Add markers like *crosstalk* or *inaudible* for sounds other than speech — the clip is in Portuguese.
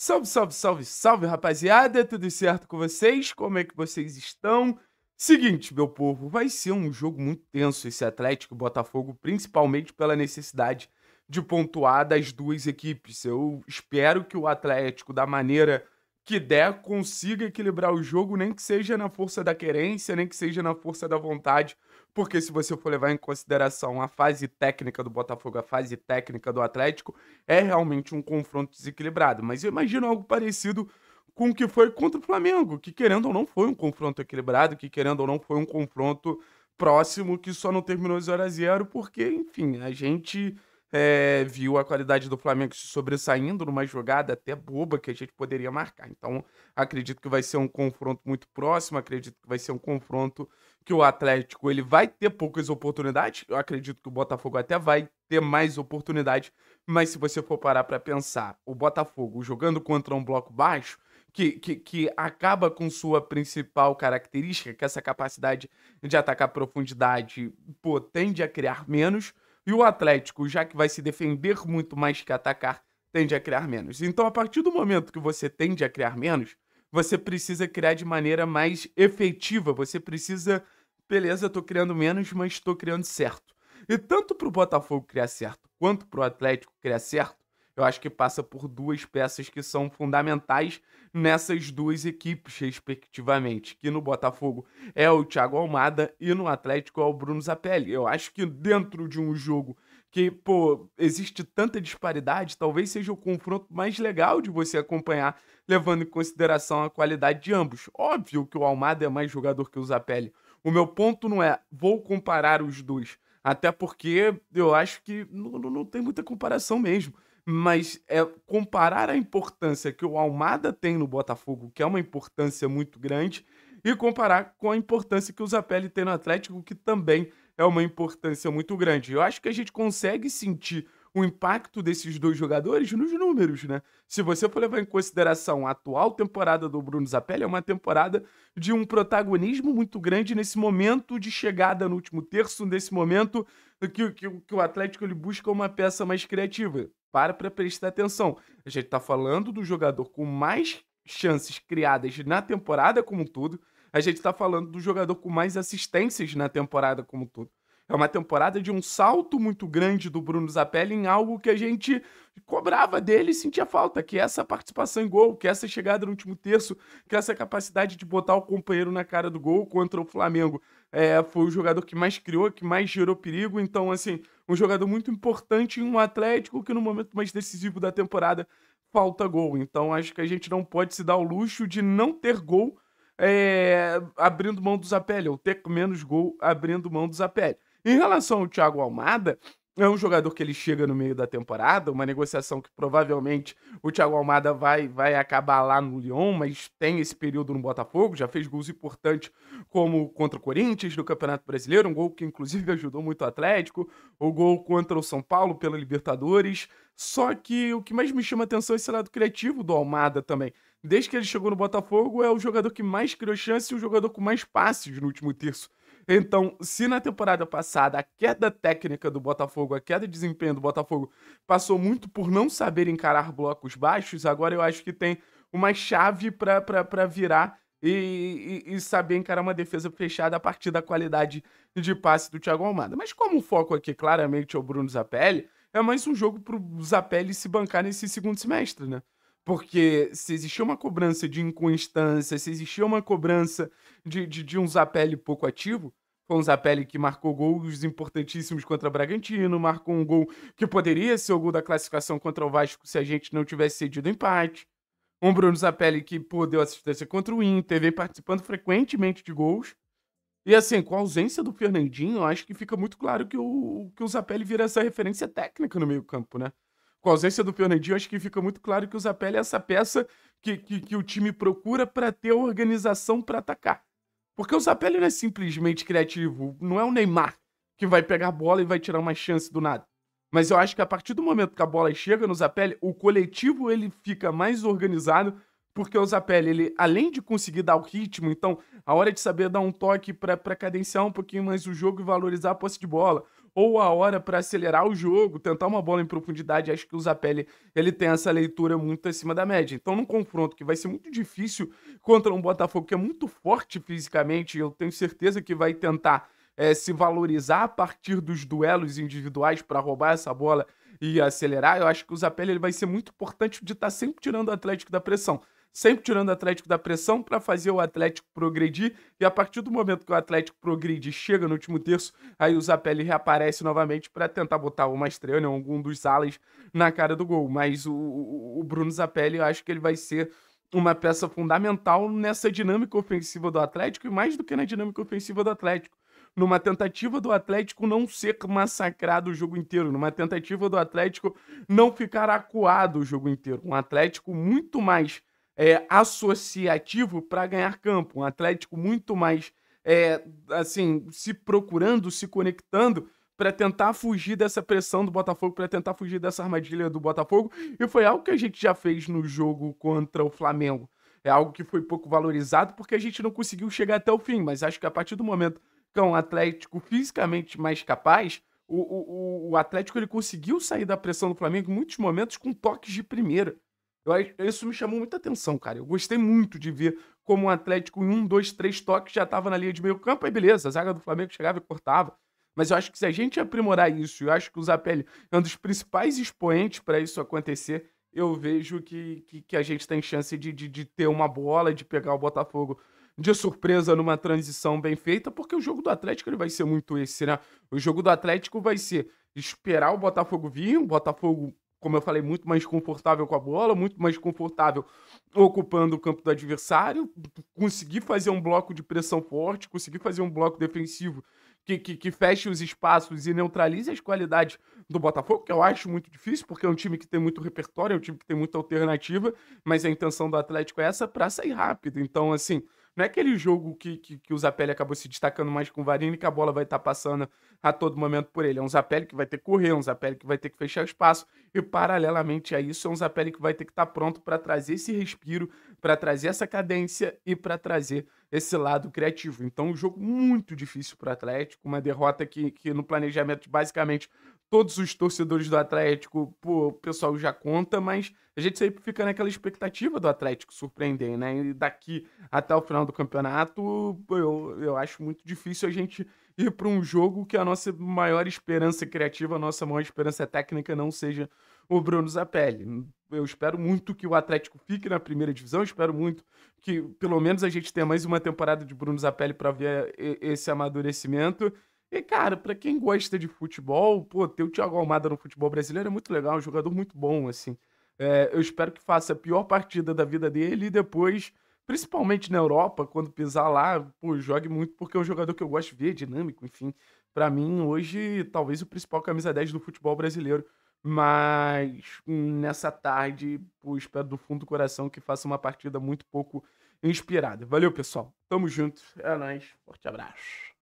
Salve, salve, salve, salve, rapaziada! Tudo certo com vocês? Como é que vocês estão? Seguinte, meu povo, vai ser um jogo muito tenso esse Atlético Botafogo, principalmente pela necessidade de pontuar das duas equipes. Eu espero que o Atlético, da maneira que der, consiga equilibrar o jogo, nem que seja na força da querência, nem que seja na força da vontade, porque se você for levar em consideração a fase técnica do Botafogo, a fase técnica do Atlético, é realmente um confronto desequilibrado. Mas eu imagino algo parecido com o que foi contra o Flamengo, que querendo ou não foi um confronto equilibrado, que querendo ou não foi um confronto próximo que só não terminou 0 a 0 porque, enfim, a gente é, viu a qualidade do Flamengo se sobressaindo numa jogada até boba que a gente poderia marcar. Então, acredito que vai ser um confronto muito próximo, acredito que vai ser um confronto que o Atlético ele vai ter poucas oportunidades. Eu acredito que o Botafogo até vai ter mais oportunidades, mas se você for parar para pensar, o Botafogo jogando contra um bloco baixo, que, que, que, acaba com sua principal característica, que é essa capacidade de atacar profundidade, pô, tende a criar menos. E o Atlético, já que vai se defender muito mais que atacar, tende a criar menos. Então, a partir do momento que você tende a criar menos, você precisa criar de maneira mais efetiva. Você precisa, beleza, tô criando menos, mas estou criando certo. E tanto para o Botafogo criar certo quanto para o Atlético criar certo, eu acho que passa por duas peças que são fundamentais nessas duas equipes, respectivamente. Que no Botafogo é o Thiago Almada e no Atlético é o Bruno Zapelli. Eu acho que dentro de um jogo que, pô, existe tanta disparidade, talvez seja o confronto mais legal de você acompanhar, levando em consideração a qualidade de ambos. Óbvio que o Almada é mais jogador que o Zapelli. O meu ponto não é vou comparar os dois, até porque eu acho que não, não, não tem muita comparação mesmo mas é, comparar a importância que o Almada tem no Botafogo, que é uma importância muito grande, e comparar com a importância que o Zapelli tem no Atlético, que também é uma importância muito grande. Eu acho que a gente consegue sentir o impacto desses dois jogadores nos números, né? Se você for levar em consideração a atual temporada do Bruno Zapelli, é uma temporada de um protagonismo muito grande nesse momento de chegada no último terço, nesse momento que, que, que o Atlético ele busca uma peça mais criativa. Para para prestar atenção. A gente está falando do jogador com mais chances criadas na temporada como um todo. A gente está falando do jogador com mais assistências na temporada como um todo. É uma temporada de um salto muito grande do Bruno Zapelli em algo que a gente cobrava dele e sentia falta, que é essa participação em gol, que é essa chegada no último terço, que é essa capacidade de botar o companheiro na cara do gol contra o Flamengo. É, foi o jogador que mais criou, que mais gerou perigo. Então, assim, um jogador muito importante em um Atlético que no momento mais decisivo da temporada falta gol. Então acho que a gente não pode se dar o luxo de não ter gol é, abrindo mão do Zapelli, ou ter menos gol abrindo mão do Zapelli. Em relação ao Thiago Almada, é um jogador que ele chega no meio da temporada, uma negociação que provavelmente o Thiago Almada vai, vai acabar lá no Lyon, mas tem esse período no Botafogo, já fez gols importantes como contra o Corinthians no Campeonato Brasileiro, um gol que inclusive *laughs* ajudou muito o Atlético, o gol contra o São Paulo pela Libertadores. Só que o que mais me chama atenção é esse lado criativo do Almada também desde que ele chegou no Botafogo, é o jogador que mais criou chance e o jogador com mais passes no último terço então, se na temporada passada a queda técnica do Botafogo, a queda de desempenho do Botafogo passou muito por não saber encarar blocos baixos, agora eu acho que tem uma chave para virar e, e, e, saber encarar uma defesa fechada a partir da qualidade de passe do Thiago Almada. Mas como o foco aqui claramente é o Bruno Zapelli, é mais um jogo para o Zapelli se bancar nesse segundo semestre, né? Porque se existia uma cobrança de inconstância, se existia uma cobrança de, de, de um Zapelli pouco ativo, Zapelli que marcou gols importantíssimos contra o Bragantino, marcou um gol que poderia ser o gol da classificação contra o Vasco se a gente não tivesse cedido empate. Um Bruno Zapelli que pô, deu assistência contra o Inter, vem participando frequentemente de gols. E assim, com a ausência do Fernandinho, acho que fica muito claro que o, que o Zapelli vira essa referência técnica no meio campo, né? Com a ausência do Fernandinho, acho que fica muito claro que o Zapelli é essa peça que, que, que o time procura para ter organização para atacar. Porque o Zapelli não é simplesmente criativo. Não é o Neymar que vai pegar a bola e vai tirar uma chance do nada. Mas eu acho que a partir do momento que a bola chega no Zapelli, o coletivo ele fica mais organizado, porque o Zapelli, ele, além de conseguir dar o ritmo, então, a hora de saber dar um toque para cadenciar um pouquinho mais o jogo e valorizar a posse de bola, ou a hora para acelerar o jogo, tentar uma bola em profundidade. Acho que o Zapelli ele tem essa leitura muito acima da média. Então, num confronto que vai ser muito difícil contra um Botafogo que é muito forte fisicamente, eu tenho certeza que vai tentar é, se valorizar a partir dos duelos individuais para roubar essa bola e acelerar, eu acho que o Zapelli ele vai ser muito importante de estar tá sempre tirando o Atlético da pressão. Sempre tirando o Atlético da pressão para fazer o Atlético progredir. E a partir do momento que o Atlético progride chega no último terço, aí o Zapelli reaparece novamente para tentar botar o Mastrano, né, algum dos alas, na cara do gol. Mas o, o, o Bruno Zapelli, eu acho que ele vai ser uma peça fundamental nessa dinâmica ofensiva do Atlético e mais do que na dinâmica ofensiva do Atlético numa tentativa do Atlético não ser massacrado o jogo inteiro, numa tentativa do Atlético não ficar acuado o jogo inteiro. Um Atlético muito mais é, associativo para ganhar campo, um Atlético muito mais é, assim se procurando, se conectando para tentar fugir dessa pressão do Botafogo, para tentar fugir dessa armadilha do Botafogo, e foi algo que a gente já fez no jogo contra o Flamengo. É algo que foi pouco valorizado porque a gente não conseguiu chegar até o fim, mas acho que a partir do momento que é um Atlético fisicamente mais capaz, o, o, o Atlético ele conseguiu sair da pressão do Flamengo em muitos momentos com toques de primeira. Eu, isso me chamou muita atenção, cara. Eu gostei muito de ver como o Atlético, em um, dois, três toques, já estava na linha de meio campo. Aí beleza, a zaga do Flamengo chegava e cortava. Mas eu acho que se a gente aprimorar isso, eu acho que o Zapelli é um dos principais expoentes para isso acontecer, eu vejo que, que, que, a gente tem chance de, de, de ter uma bola, de pegar o Botafogo de surpresa numa transição bem feita, porque o jogo do Atlético ele vai ser muito esse, né? O jogo do Atlético vai ser esperar o Botafogo vir, o Botafogo, como eu falei, muito mais confortável com a bola, muito mais confortável ocupando o campo do adversário, conseguir fazer um bloco de pressão forte, conseguir fazer um bloco defensivo que, que, que, feche os espaços e neutralize as qualidades do Botafogo, que eu acho muito difícil, porque é um time que tem muito repertório, é um time que tem muita alternativa, mas a intenção do Atlético é essa para sair rápido. Então, assim, não é aquele jogo que, que, que o Zapelli acabou se destacando mais com o Varini, que a bola vai estar tá passando a todo momento por ele. É um Zapelli que vai ter que correr, é um Zapelli que vai ter que fechar espaço. E paralelamente a isso, é um Zapelli que vai ter que estar tá pronto para trazer esse respiro, para trazer essa cadência e para trazer esse lado criativo. Então, um jogo muito difícil para o Atlético, uma derrota que, que no planejamento basicamente todos os torcedores do Atlético, pô, o pessoal já conta, mas a gente sempre fica naquela expectativa do Atlético surpreender, né? E daqui até o final do campeonato, eu, eu acho muito difícil a gente ir para um jogo que a nossa maior esperança criativa, a nossa maior esperança técnica não seja o Bruno Zapelli. Eu espero muito que o Atlético fique na primeira divisão, espero muito que pelo menos a gente tenha mais uma temporada de Bruno Zapelli para ver esse amadurecimento. E, cara, para quem gosta de futebol, pô, ter o Thiago Almada no futebol brasileiro é muito legal, é um jogador muito bom, assim. É, eu espero que faça a pior partida da vida dele e depois, principalmente na Europa, quando pisar lá, pô, jogue muito, porque é um jogador que eu gosto de ver, é dinâmico, enfim. para mim, hoje, talvez o principal camisa 10 do futebol brasileiro. Mas nessa tarde, pô, espero do fundo do coração que faça uma partida muito pouco inspirada. Valeu, pessoal. Tamo junto. É nóis. Forte abraço.